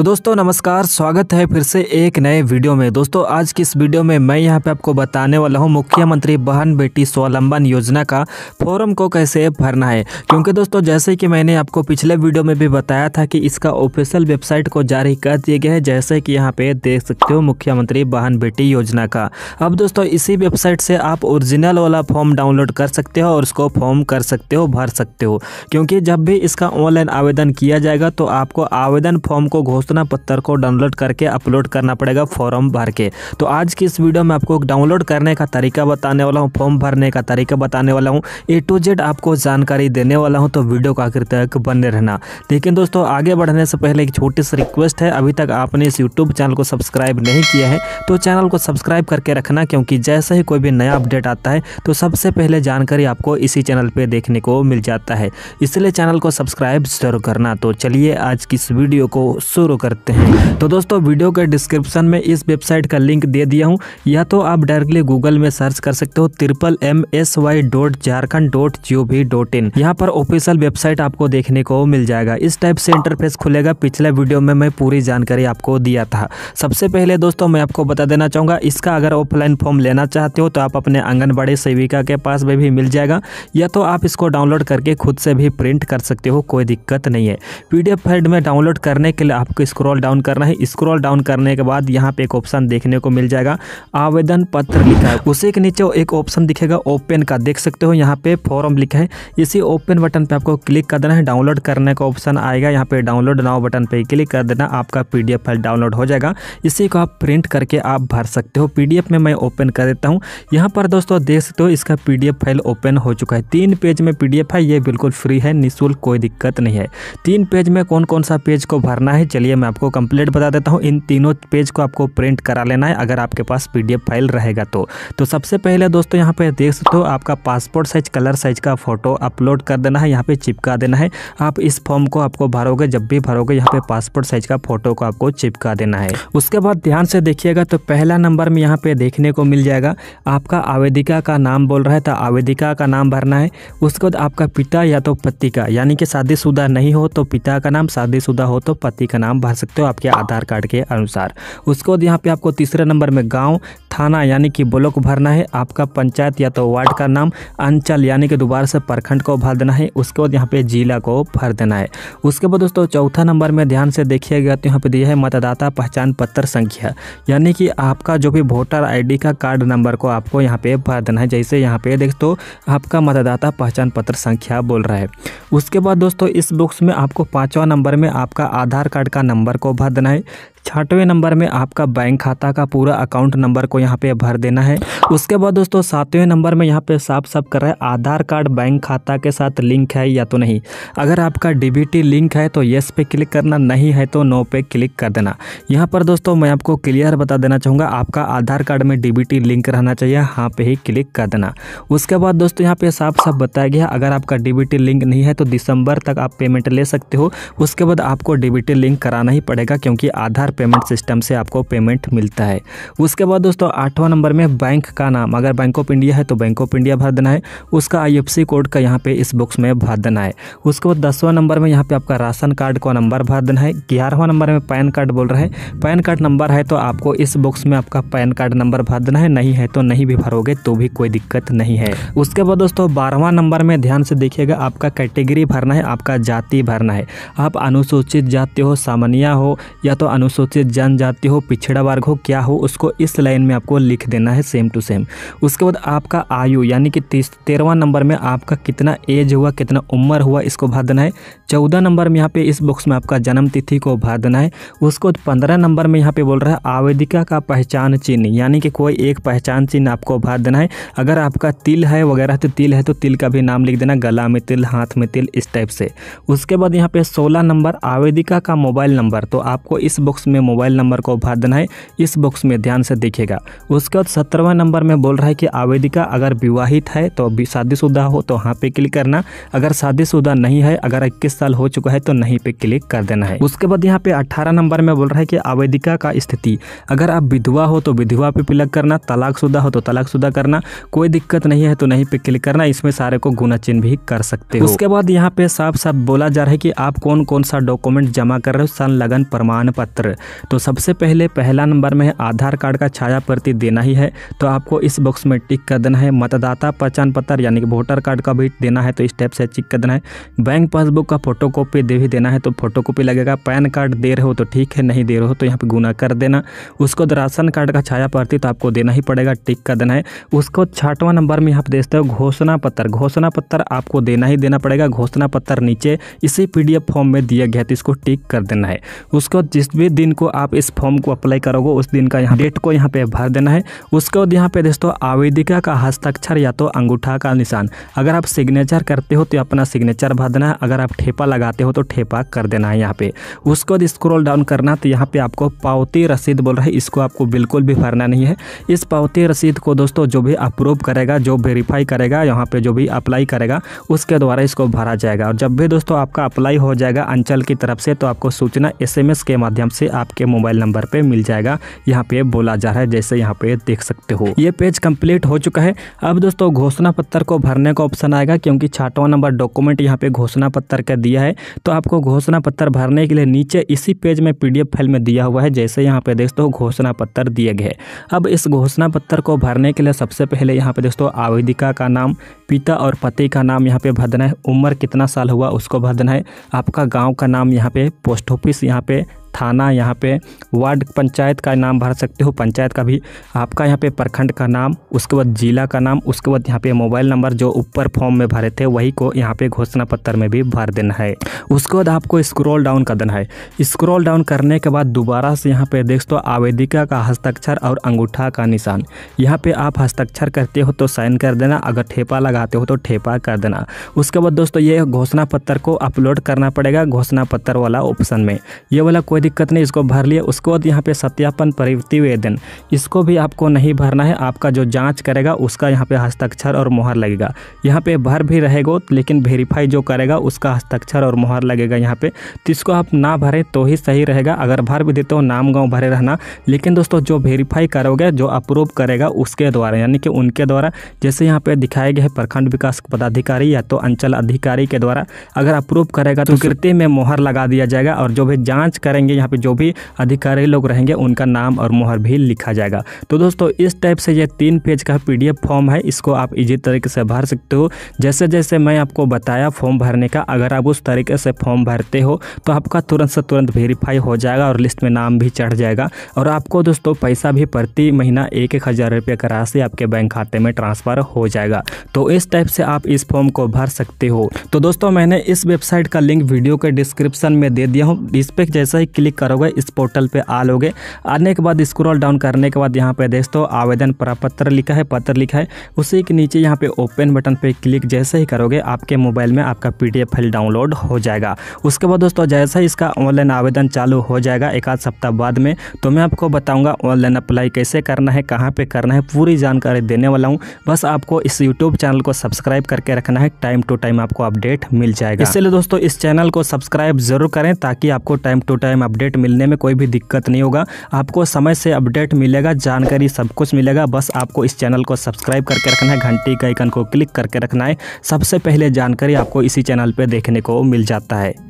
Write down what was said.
तो दोस्तों नमस्कार स्वागत है फिर से एक नए वीडियो में दोस्तों आज की इस वीडियो में मैं यहाँ पे आपको बताने वाला हूँ मुख्यमंत्री बहन बेटी स्वावलंबन योजना का फॉर्म को कैसे भरना है क्योंकि दोस्तों जैसे कि मैंने आपको पिछले वीडियो में भी बताया था कि इसका ऑफिशियल वेबसाइट को जारी कर दिया गया है जैसे कि यहाँ पे देख सकते हो मुख्यमंत्री बहन बेटी योजना का अब दोस्तों इसी वेबसाइट से आप ओरिजिनल वाला फॉर्म डाउनलोड कर सकते हो और उसको फॉर्म कर सकते हो भर सकते हो क्योंकि जब भी इसका ऑनलाइन आवेदन किया जाएगा तो आपको आवेदन फॉर्म को घोष दोस्तना पत्थर को डाउनलोड करके अपलोड करना पड़ेगा फॉर्म भर के तो आज की इस वीडियो में आपको डाउनलोड करने का तरीका बताने वाला हूँ फॉर्म भरने का तरीका बताने वाला हूँ ए टू जेड आपको जानकारी देने वाला हूँ तो वीडियो का आखिर तक बने रहना लेकिन दोस्तों आगे बढ़ने से पहले एक छोटी सी रिक्वेस्ट है अभी तक आपने इस यूट्यूब चैनल को सब्सक्राइब नहीं किया है तो चैनल को सब्सक्राइब करके रखना क्योंकि जैसे ही कोई भी नया अपडेट आता है तो सबसे पहले जानकारी आपको इसी चैनल पर देखने को मिल जाता है इसलिए चैनल को सब्सक्राइब जरूर करना तो चलिए आज की इस वीडियो को शुरू शुरू करते हैं तो दोस्तों वीडियो के डिस्क्रिप्शन में इस वेबसाइट का लिंक दे दिया हूँ या तो आप डायरेक्टली गूगल में सर्च कर सकते हो triple M S Y dot Jharkhand dot G V dot in यहाँ पर ऑफिशियल वेबसाइट आपको देखने को मिल जाएगा इस टाइप से इंटरफेस खुलेगा पिछले वीडियो में मैं पूरी जानकारी आपको दिया था सबसे पहले दोस्तों मैं आपको बता देना चाहूँगा इसका अगर ऑफलाइन फॉर्म लेना चाहते हो तो आप अपने आंगनबाड़ी सेविका के पास में भी मिल जाएगा या तो आप इसको डाउनलोड करके खुद से भी प्रिंट कर सकते हो कोई दिक्कत नहीं है पीडीएफ फाइल में डाउनलोड करने के लिए आपको आपको स्क्रॉल डाउन करना है स्क्रॉल डाउन करने के बाद यहाँ पे एक ऑप्शन देखने को मिल जाएगा आवेदन पत्र लिखा है उसी के नीचे एक ऑप्शन दिखेगा ओपन का देख सकते हो यहाँ पे फॉर्म लिखा है इसी ओपन बटन पे आपको क्लिक कर देना है डाउनलोड करने का ऑप्शन आएगा यहाँ पे डाउनलोड नाउ बटन पे क्लिक कर देना आपका पी फाइल डाउनलोड हो जाएगा इसी को आप प्रिंट करके आप भर सकते हो पी में मैं ओपन कर देता हूँ यहाँ पर दोस्तों देख सकते हो इसका पी फाइल ओपन हो चुका है तीन पेज में पी है ये बिल्कुल फ्री है निःशुल्क कोई दिक्कत नहीं है तीन पेज में कौन कौन सा पेज को भरना है चलिए चलिए मैं आपको कंप्लीट बता देता हूँ इन तीनों पेज को आपको प्रिंट करा लेना है अगर आपके पास पी फाइल रहेगा तो तो सबसे पहले दोस्तों यहाँ पे देख सकते हो आपका पासपोर्ट साइज कलर साइज का फ़ोटो अपलोड कर देना है यहाँ पे चिपका देना है आप इस फॉर्म को आपको भरोगे जब भी भरोगे यहाँ पे पासपोर्ट साइज का फ़ोटो को आपको चिपका देना है उसके बाद ध्यान से देखिएगा तो पहला नंबर में यहाँ पे देखने को मिल जाएगा आपका आवेदिका का नाम बोल रहा है तो आवेदिका का नाम भरना है उसके बाद आपका पिता या तो पति का यानी कि शादीशुदा नहीं हो तो पिता का नाम शादीशुदा हो तो पति का नाम भर सकते हो आपके आधार कार्ड के अनुसार उसके बाद यहाँ पे आपको तीसरे नंबर में गांव थाना यानी कि ब्लॉक भरना है आपका पंचायत या तो वार्ड का नाम अंचल यानी कि दोबारा से प्रखंड को भर देना है उसके बाद यहाँ पे जिला को भर देना है उसके बाद दोस्तों चौथा नंबर में ध्यान से देखिएगा तो यहाँ पे दिया है मतदाता पहचान पत्र संख्या यानी कि आपका जो भी वोटर आईडी का कार्ड नंबर को आपको यहाँ पे भर देना है जैसे यहाँ पे देख आपका मतदाता पहचान पत्र संख्या बोल रहा है उसके बाद दोस्तों इस बुक्स में आपको पाँचवा नंबर में आपका आधार कार्ड का नंबर को भर देना है छठवें नंबर में आपका बैंक खाता का पूरा अकाउंट नंबर को यहाँ पे भर देना है उसके बाद दोस्तों सातवें नंबर में यहाँ पे साफ साफ कर रहा है आधार कार्ड बैंक खाता के साथ लिंक है या तो नहीं अगर आपका डीबीटी लिंक है तो येस पे क्लिक करना नहीं है तो नो पे क्लिक कर देना यहाँ पर दोस्तों मैं आपको क्लियर बता देना चाहूँगा आपका आधार कार्ड में डी लिंक रहना चाहिए हाँ पे ही क्लिक कर देना उसके बाद दोस्तों यहाँ पे साफ साफ बताया गया अगर आपका डी लिंक नहीं है तो दिसंबर तक आप पेमेंट ले सकते हो उसके बाद आपको डी लिंक कराना ही पड़ेगा क्योंकि आधार आधार पेमेंट सिस्टम से आपको पेमेंट मिलता है उसके बाद दोस्तों आठवां नंबर में बैंक का नाम अगर बैंक ऑफ इंडिया है तो बैंक ऑफ इंडिया भर देना है उसका आई कोड का यहाँ पे इस बुक्स में भर देना है उसके बाद दसवां नंबर में यहाँ पे आपका राशन कार्ड का नंबर भर देना है ग्यारहवा नंबर में पैन कार्ड बोल रहा है पैन कार्ड नंबर है तो आपको इस बुक्स में आपका पैन कार्ड नंबर भर देना है नहीं है तो नहीं भी भरोगे तो भी कोई दिक्कत नहीं है उसके बाद दोस्तों बारहवां नंबर में ध्यान से देखिएगा आपका कैटेगरी भरना है आपका जाति भरना है आप अनुसूचित जाति हो सामान्य हो या तो अनुसूचित अनुसूचित जनजाति हो पिछड़ा वर्ग हो क्या हो उसको इस लाइन में आपको लिख देना है सेम टू सेम उसके बाद आपका आयु यानी कि तीस तेरहवा नंबर में आपका कितना एज हुआ कितना उम्र हुआ इसको भर देना है चौदह नंबर में यहाँ पे इस बुक्स में आपका जन्म तिथि को भर देना है उसको पंद्रह नंबर में यहाँ पे बोल रहा है आवेदिका का पहचान चिन्ह यानी कि कोई एक पहचान चिन्ह आपको भर देना है अगर आपका तिल है वगैरह तो तिल है तो तिल का भी नाम लिख देना गला में तिल हाथ में तिल इस टाइप से उसके बाद यहाँ पे सोलह नंबर आवेदिका का मोबाइल नंबर तो आपको इस बुक्स में मोबाइल नंबर को भर देना है इस बॉक्स में ध्यान से देखेगा उसके बाद सत्रहवा नंबर में बोल रहा है कि आवेदिका अगर विवाहित है तो शादीशुदा हो तो हाँ पे क्लिक करना अगर शादीशुदा नहीं है अगर इक्कीस साल हो चुका है तो नहीं पे क्लिक कर देना है उसके बाद यहाँ पे अठारह नंबर में बोल रहा है कि आवेदिका का स्थिति अगर आप विधवा हो तो विधवा पे क्लिक करना तलाकशुदा हो तो तलाकशुदा करना कोई दिक्कत नहीं है तो नहीं पे क्लिक करना इसमें सारे को गुना चिन्ह भी कर सकते हो उसके बाद यहाँ पे साफ साफ बोला जा रहा है कि आप कौन कौन सा डॉक्यूमेंट जमा कर रहे हो सन लगन प्रमाण पत्र तो सबसे पहले पहला नंबर में आधार कार्ड का छाया प्रति देना ही है तो आपको इस बॉक्स में टिक कर देना है मतदाता पहचान पत्र यानी कि वोटर कार्ड का भी देना है तो इस टाइप से चिक कर देना है बैंक पासबुक का फोटो दे भी देना है तो फोटो लगेगा पैन कार्ड दे रहे हो तो ठीक है नहीं दे रहे हो तो यहाँ पर गुना कर देना उसको तो राशन कार्ड का छाया प्रति तो आपको देना ही पड़ेगा टिक कर देना है उसको छठवां नंबर में यहाँ पर देखते हो घोषणा पत्र घोषणा पत्र आपको देना ही देना पड़ेगा घोषणा पत्र नीचे इसी पीडीएफ फॉर्म में दिया गया तो इसको टिक कर देना है उसको जिस भी दिन दिन को आप इस फॉर्म को अप्लाई करोगे उस दिन का यहाँ डेट को यहाँ पे भर देना है उसके बाद यहाँ पे दोस्तों आवेदिका का हस्ताक्षर या तो अंगूठा का निशान अगर आप सिग्नेचर करते हो तो अपना सिग्नेचर भर देना है अगर आप ठेपा लगाते हो तो ठेपा कर देना है यहाँ पे उसके बाद स्क्रोल डाउन करना तो यहाँ पे आपको पावती रसीद बोल रहा है इसको आपको बिल्कुल भी भरना नहीं है इस पावती रसीद को दोस्तों जो भी अप्रूव करेगा जो वेरीफाई करेगा यहाँ पे जो भी अप्लाई करेगा उसके द्वारा इसको भरा जाएगा और जब भी दोस्तों आपका अप्लाई हो जाएगा अंचल की तरफ से तो आपको सूचना एसएमएस के माध्यम से आपके मोबाइल नंबर पर मिल जाएगा यहाँ पे बोला जा रहा है जैसे यहाँ पे देख सकते हो ये पेज कंप्लीट हो चुका है अब दोस्तों घोषणा पत्र को भरने का ऑप्शन आएगा क्योंकि छठवां नंबर डॉक्यूमेंट यहाँ पे घोषणा पत्र का दिया है तो आपको घोषणा पत्र भरने के लिए नीचे इसी पेज में पी फाइल में दिया हुआ है जैसे यहाँ पे दोस्तों घोषणा पत्र दिए गए अब इस घोषणा पत्र को भरने के लिए सबसे पहले यहाँ पे दोस्तों आवेदिका का नाम पिता और पति का नाम यहाँ पे भरना है उम्र कितना साल हुआ उसको भरना है आपका गाँव का नाम यहाँ पे पोस्ट ऑफिस यहाँ पे थाना यहाँ पे वार्ड पंचायत का नाम भर सकते हो पंचायत का भी आपका यहाँ पे प्रखंड का नाम उसके बाद जिला का नाम उसके बाद यहाँ पे मोबाइल नंबर जो ऊपर फॉर्म में भरे थे वही को यहाँ पे घोषणा पत्र में भी भर देना है उसके बाद आपको स्क्रॉल डाउन कर देना है स्क्रॉल डाउन करने के बाद दोबारा से यहाँ पे देख तो आवेदिका का हस्ताक्षर और अंगूठा का निशान यहाँ पे आप हस्ताक्षर करते हो तो साइन कर देना अगर ठेपा लगाते हो तो ठेपा कर देना उसके बाद दोस्तों ये घोषणा पत्र को अपलोड करना पड़ेगा घोषणा पत्र वाला ऑप्शन में ये वाला कोई कोई दिक्कत नहीं इसको भर लिया उसके बाद यहाँ पे सत्यापन प्रतिवेदन इसको भी आपको नहीं भरना है आपका जो जाँच करेगा उसका यहाँ पे हस्ताक्षर और मोहर लगेगा यहाँ पे भर भी रहेगा लेकिन वेरीफाई जो करेगा उसका हस्ताक्षर और मोहर लगेगा यहाँ पे तो इसको आप ना भरें तो ही सही रहेगा अगर भर भी देते हो नाम गाँव भरे रहना लेकिन दोस्तों जो वेरीफाई करोगे जो अप्रूव करेगा उसके द्वारा यानी कि उनके द्वारा जैसे यहाँ पे दिखाए गए प्रखंड विकास पदाधिकारी या तो अंचल अधिकारी के द्वारा अगर अप्रूव करेगा तो, तो कृति में मोहर लगा दिया जाएगा और जो भी जाँच करेंगे रहेंगे यहाँ पे जो भी अधिकारी लोग रहेंगे उनका नाम और मोहर भी लिखा जाएगा तो दोस्तों इस टाइप से ये तीन पेज का पी फॉर्म है इसको आप इजी तरीके से भर सकते हो जैसे जैसे मैं आपको बताया फॉर्म भरने का अगर आप उस तरीके से फॉर्म भरते हो तो आपका तुरंत से तुरंत वेरीफाई हो जाएगा और लिस्ट में नाम भी चढ़ जाएगा और आपको दोस्तों पैसा भी प्रति महीना एक एक हज़ार रुपये का राशि आपके बैंक खाते में ट्रांसफ़र हो जाएगा तो इस टाइप से आप इस फॉर्म को भर सकते हो तो दोस्तों मैंने इस वेबसाइट का लिंक वीडियो के डिस्क्रिप्शन में दे दिया हूँ इस पर जैसा ही क्लिक करोगे इस पोर्टल पर आ लोगे आने के बाद स्क्रॉल डाउन करने के बाद यहाँ पे दोस्तों आवेदन प्रपत्र लिखा है पत्र लिखा है उसी के नीचे यहाँ पे ओपन बटन पे क्लिक जैसे ही करोगे आपके मोबाइल में आपका पी फाइल डाउनलोड हो जाएगा उसके बाद दोस्तों जैसा ही इसका ऑनलाइन आवेदन चालू हो जाएगा एक आध सप्ताह बाद में तो मैं आपको बताऊँगा ऑनलाइन अप्लाई कैसे करना है कहाँ पर करना है पूरी जानकारी देने वाला हूँ बस आपको इस यूट्यूब चैनल को सब्सक्राइब करके रखना है टाइम टू टाइम आपको अपडेट मिल जाएगा इसलिए दोस्तों इस चैनल को सब्सक्राइब जरूर करें ताकि आपको टाइम टू टाइम अपडेट मिलने में कोई भी दिक्कत नहीं होगा आपको समय से अपडेट मिलेगा जानकारी सब कुछ मिलेगा बस आपको इस चैनल को सब्सक्राइब करके रखना है घंटी के आइकन को क्लिक करके रखना है सबसे पहले जानकारी आपको इसी चैनल पर देखने को मिल जाता है